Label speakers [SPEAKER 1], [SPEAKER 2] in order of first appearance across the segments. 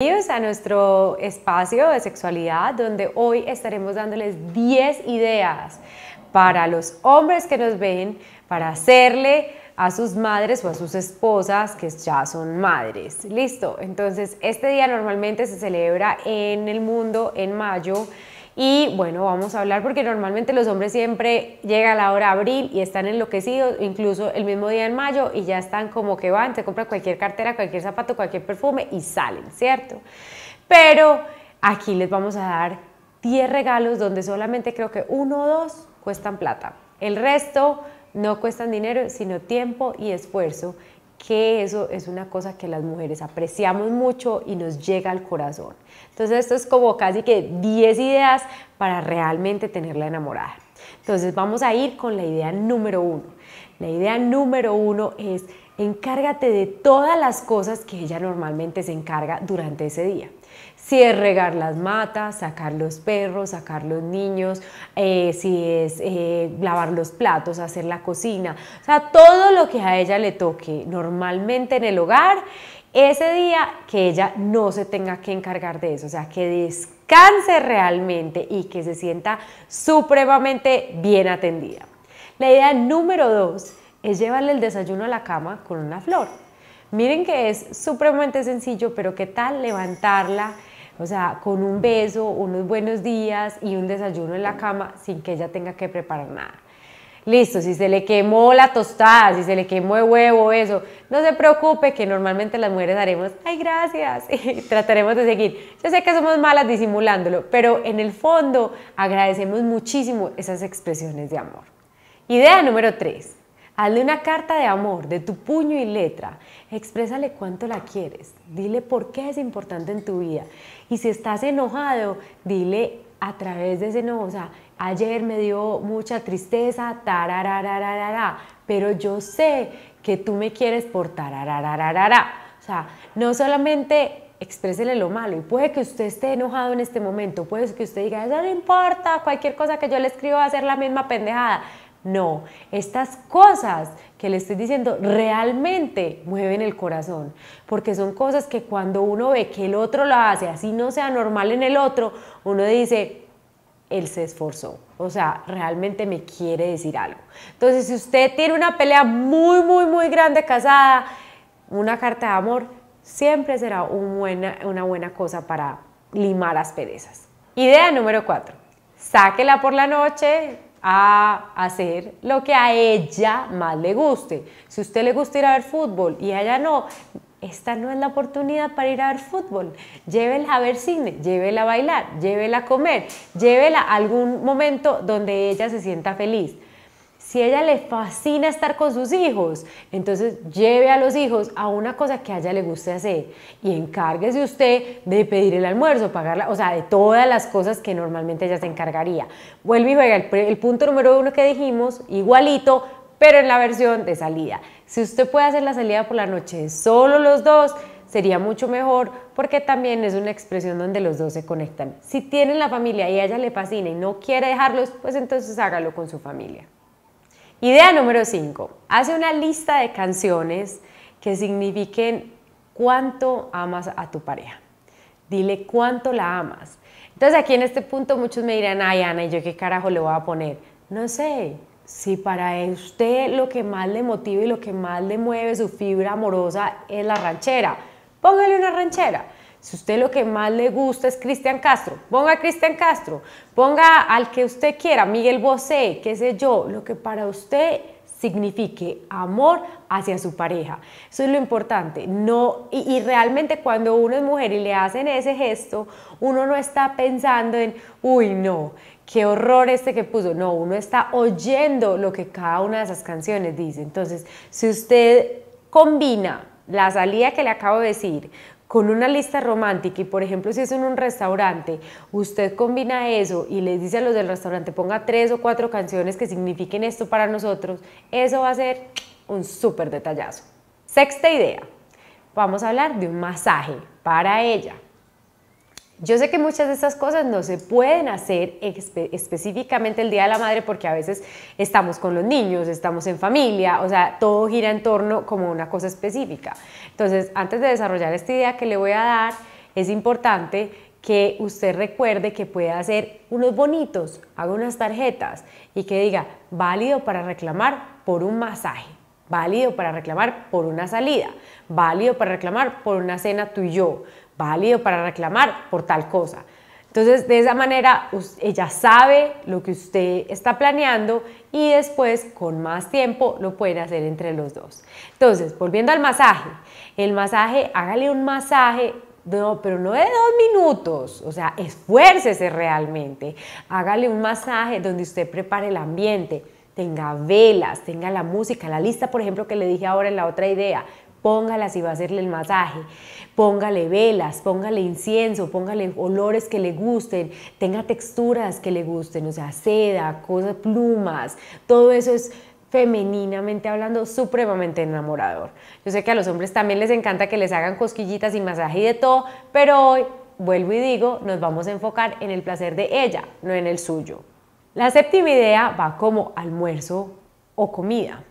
[SPEAKER 1] Bienvenidos a nuestro espacio de sexualidad donde hoy estaremos dándoles 10 ideas para los hombres que nos ven para hacerle a sus madres o a sus esposas que ya son madres. Listo, entonces este día normalmente se celebra en el mundo en mayo y bueno, vamos a hablar porque normalmente los hombres siempre llega la hora de abril y están enloquecidos, incluso el mismo día en mayo y ya están como que van, se compran cualquier cartera, cualquier zapato, cualquier perfume y salen, ¿cierto? Pero aquí les vamos a dar 10 regalos donde solamente creo que uno o dos cuestan plata. El resto no cuestan dinero, sino tiempo y esfuerzo que eso es una cosa que las mujeres apreciamos mucho y nos llega al corazón. Entonces esto es como casi que 10 ideas para realmente tenerla enamorada. Entonces vamos a ir con la idea número uno. La idea número uno es encárgate de todas las cosas que ella normalmente se encarga durante ese día. Si es regar las matas, sacar los perros, sacar los niños, eh, si es eh, lavar los platos, hacer la cocina, o sea, todo lo que a ella le toque normalmente en el hogar, ese día que ella no se tenga que encargar de eso, o sea, que descanse realmente y que se sienta supremamente bien atendida. La idea número dos es llevarle el desayuno a la cama con una flor. Miren que es supremamente sencillo, pero qué tal levantarla o sea, con un beso, unos buenos días y un desayuno en la cama sin que ella tenga que preparar nada. Listo, si se le quemó la tostada, si se le quemó el huevo, eso, no se preocupe que normalmente las mujeres haremos, ay, gracias, y trataremos de seguir. Yo sé que somos malas disimulándolo, pero en el fondo agradecemos muchísimo esas expresiones de amor. Idea número tres. Hazle una carta de amor, de tu puño y letra. Exprésale cuánto la quieres. Dile por qué es importante en tu vida. Y si estás enojado, dile a través de ese enojo. O sea, ayer me dio mucha tristeza, tarararararara, pero yo sé que tú me quieres por tarararararara. O sea, no solamente exprésele lo malo y puede que usted esté enojado en este momento, puede que usted diga, eso no importa, cualquier cosa que yo le escribo va a ser la misma pendejada no, estas cosas que le estoy diciendo realmente mueven el corazón, porque son cosas que cuando uno ve que el otro lo hace, así no sea normal en el otro, uno dice, él se esforzó. O sea, realmente me quiere decir algo. Entonces, si usted tiene una pelea muy, muy, muy grande casada, una carta de amor siempre será una buena cosa para limar las asperezas. Idea número cuatro, Sáquela por la noche, a hacer lo que a ella más le guste. Si a usted le gusta ir a ver fútbol y a ella no, esta no es la oportunidad para ir a ver fútbol. Llévela a ver cine, llévela a bailar, llévela a comer, llévela a algún momento donde ella se sienta feliz. Si a ella le fascina estar con sus hijos, entonces lleve a los hijos a una cosa que a ella le guste hacer y encárguese usted de pedir el almuerzo, pagarla, o sea, de todas las cosas que normalmente ella se encargaría. Vuelve y juega el, punto número uno que dijimos, igualito, pero en la versión de salida. Si usted puede hacer la salida por la noche solo los dos, sería mucho mejor porque también es una expresión donde los dos se conectan. Si tienen la familia y a ella le fascina y no quiere dejarlos, pues entonces hágalo con su familia. Idea número 5. Hace una lista de canciones que signifiquen cuánto amas a tu pareja. Dile cuánto la amas. Entonces aquí en este punto muchos me dirán, ay Ana, ¿y yo qué carajo le voy a poner? No sé, si para usted lo que más le motiva y lo que más le mueve su fibra amorosa es la ranchera, póngale una ranchera. Si usted lo que más le gusta es Cristian Castro, ponga a Cristian Castro, ponga al que usted quiera, Miguel Bosé, qué sé yo, lo que para usted signifique amor hacia su pareja. Eso es lo importante. No, y, y, realmente cuando uno es mujer y le hacen ese gesto, uno no está pensando en, uy, no, qué horror este que puso. No, uno está oyendo lo que cada una de esas canciones dice. Entonces, si usted combina la salida que le acabo de decir con una lista romántica y por ejemplo si es en un restaurante, usted combina eso y les dice a los del restaurante ponga tres o cuatro canciones que signifiquen esto para nosotros, eso va a ser un súper detallazo. Sexta idea, vamos a hablar de un masaje para ella. Yo sé que muchas de estas cosas no se pueden hacer específicamente el Día de la Madre porque a veces estamos con los niños, estamos en familia, o sea, todo gira en torno como una cosa específica. Entonces, antes de desarrollar esta idea que le voy a dar, es importante que usted recuerde que puede hacer unos bonitos, haga unas tarjetas y que diga válido para reclamar por un masaje, válido para reclamar por una salida, válido para reclamar por una cena tú y yo, válido para reclamar por tal cosa. Entonces, de esa manera, ella sabe lo que usted está planeando y después, con más tiempo, lo puede hacer entre los dos. Entonces, volviendo al masaje, el masaje, hágale un masaje no, pero no de dos minutos, o sea, esfuércese realmente. Hágale un masaje donde usted prepare el ambiente, tenga velas, tenga la música, la lista, por ejemplo, que le dije ahora en la otra idea, póngalas y va a hacerle el masaje, póngale velas, póngale incienso, póngale olores que le gusten, tenga texturas que le gusten, o sea, seda, cosas, plumas, todo eso es femeninamente hablando, supremamente enamorador. Yo sé que a los hombres también les encanta que les hagan cosquillitas y masaje y de todo, pero hoy, vuelvo y digo, nos vamos a enfocar en el placer de ella, no en el suyo. La séptima idea va como almuerzo o comida.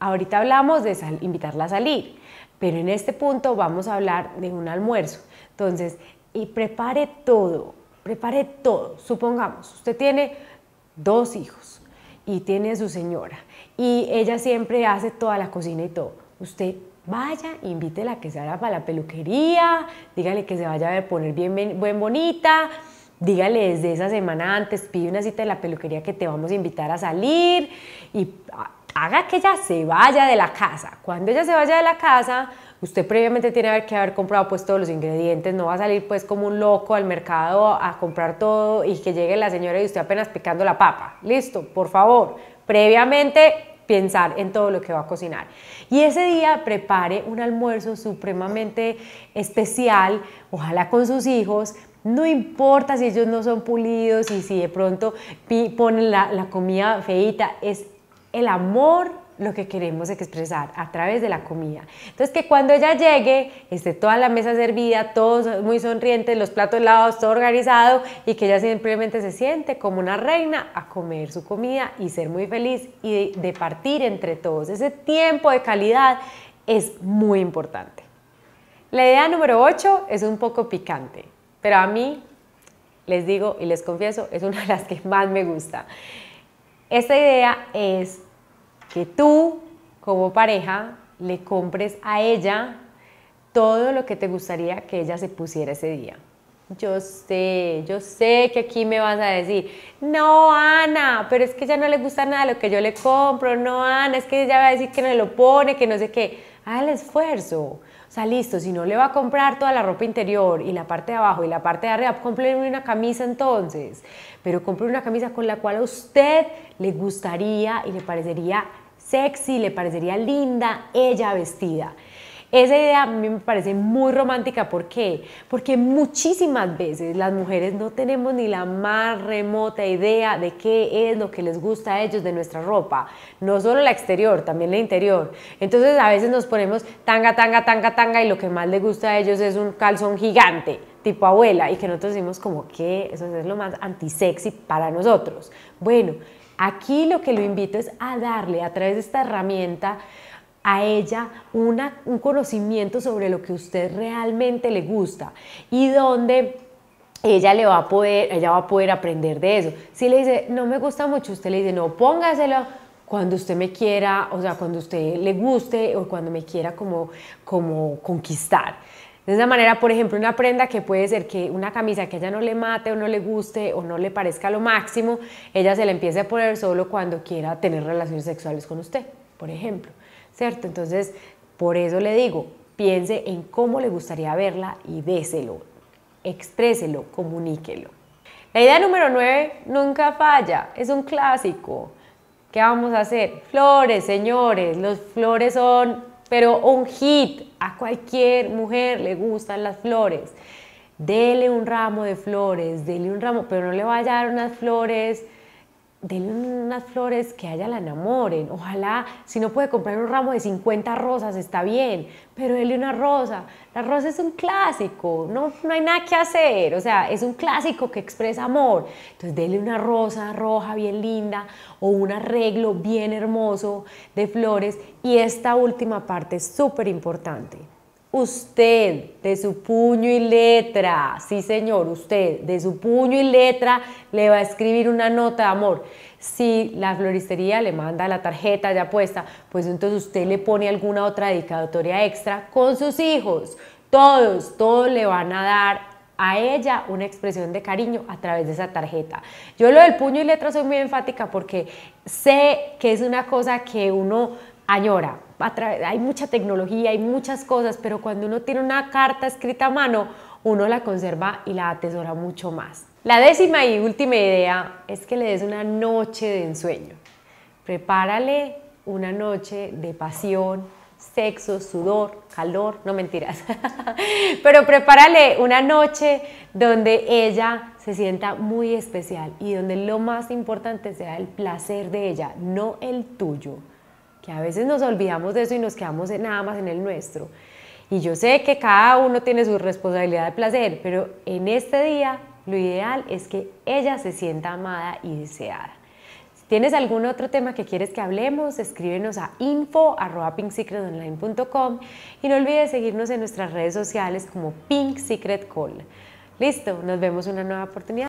[SPEAKER 1] Ahorita hablamos de invitarla a salir, pero en este punto vamos a hablar de un almuerzo. Entonces, y prepare todo, prepare todo. Supongamos, usted tiene dos hijos y tiene a su señora y ella siempre hace toda la cocina y todo. Usted vaya, invítela a que se haga para la peluquería, dígale que se vaya a poner bien, bonita, dígale desde esa semana antes, pide una cita de la peluquería que te vamos a invitar a salir y ah, haga que ella se vaya de la casa. Cuando ella se vaya de la casa, usted previamente tiene que haber comprado pues todos los ingredientes, no va a salir pues como un loco al mercado a comprar todo y que llegue la señora y usted apenas picando la papa. Listo, por favor, previamente pensar en todo lo que va a cocinar. Y ese día prepare un almuerzo supremamente especial, ojalá con sus hijos, no importa si ellos no son pulidos y si de pronto ponen la, comida feita, es el amor lo que queremos expresar a través de la comida. Entonces que cuando ella llegue esté toda la mesa servida, todos muy sonrientes, los platos lavados, todo organizado y que ella simplemente se siente como una reina a comer su comida y ser muy feliz y de, de partir entre todos. Ese tiempo de calidad es muy importante. La idea número 8 es un poco picante, pero a mí, les digo y les confieso, es una de las que más me gusta. Esta idea es que tú como pareja le compres a ella todo lo que te gustaría que ella se pusiera ese día. Yo sé, yo sé que aquí me vas a decir, no, Ana, pero es que ya no le gusta nada lo que yo le compro, no, Ana, es que ella va a decir que no lo pone, que no sé qué. Haz el esfuerzo. O sea, listo, si no le va a comprar toda la ropa interior y la parte de abajo y la parte de arriba, compre una camisa entonces. Pero compre una camisa con la cual a usted le gustaría y le parecería sexy, le parecería linda ella vestida. Esa idea a mí me parece muy romántica, ¿por qué? Porque muchísimas veces las mujeres no tenemos ni la más remota idea de qué es lo que les gusta a ellos de nuestra ropa, no solo la exterior, también la interior. Entonces a veces nos ponemos tanga, tanga, tanga, tanga y lo que más les gusta a ellos es un calzón gigante tipo abuela y que nosotros decimos como que eso es lo más antisexy para nosotros. Bueno, Aquí lo que lo invito es a darle a través de esta herramienta a ella un conocimiento sobre lo que usted realmente le gusta y donde ella le va a poder, ella va a poder aprender de eso. Si le dice, no me gusta mucho, usted le dice, no, póngaselo cuando usted me quiera, o sea, cuando usted le guste o cuando me quiera como conquistar. De esa manera, por ejemplo, una prenda que puede ser que una camisa que ella no le mate o no le guste o no le parezca lo máximo, ella se la empiece a poner solo cuando quiera tener relaciones sexuales con usted, por ejemplo. ¿Cierto? Entonces, por eso le digo, piense en cómo le gustaría verla y déselo, expréselo, comuníquelo. La idea número 9 nunca falla, es un clásico. ¿Qué vamos a hacer? Flores, señores, los flores son, pero un hit, a cualquier mujer le gustan las flores. Dele un ramo de flores, dele un ramo, pero no le vaya a dar unas flores denle unas flores que haya la enamoren. Ojalá, si no puede comprar un ramo de 50 rosas, está bien, pero denle una rosa. La rosa es un clásico, no, no hay nada que hacer, o sea, es un clásico que expresa amor. Entonces, denle una rosa roja bien linda o un arreglo bien hermoso de flores. Y esta última parte es súper importante. Usted, de su puño y letra, sí señor, usted, de su puño y letra, le va a escribir una nota de amor. Si la floristería le manda la tarjeta ya puesta, pues entonces usted le pone alguna otra dedicatoria extra con sus hijos. Todos, todos le van a dar a ella una expresión de cariño a través de esa tarjeta. Yo lo del puño y letra soy muy enfática porque sé que es una cosa que uno añora. Hay mucha tecnología, hay muchas cosas, pero cuando uno tiene una carta escrita a mano, uno la conserva y la atesora mucho más. La décima y última idea es que le des una noche de ensueño. Prepárale una noche de pasión, sexo, sudor, calor, no mentiras, pero prepárale una noche donde ella se sienta muy especial y donde lo más importante sea el placer de ella, no el tuyo que a veces nos olvidamos de eso y nos quedamos nada más en el nuestro. Y yo sé que cada uno tiene su responsabilidad de placer, pero en este día lo ideal es que ella se sienta amada y deseada. Si tienes algún otro tema que quieres que hablemos, escríbenos a info.pinksecretonline.com y no olvides seguirnos en nuestras redes sociales como Pink Secret Call. Listo, nos vemos una nueva oportunidad.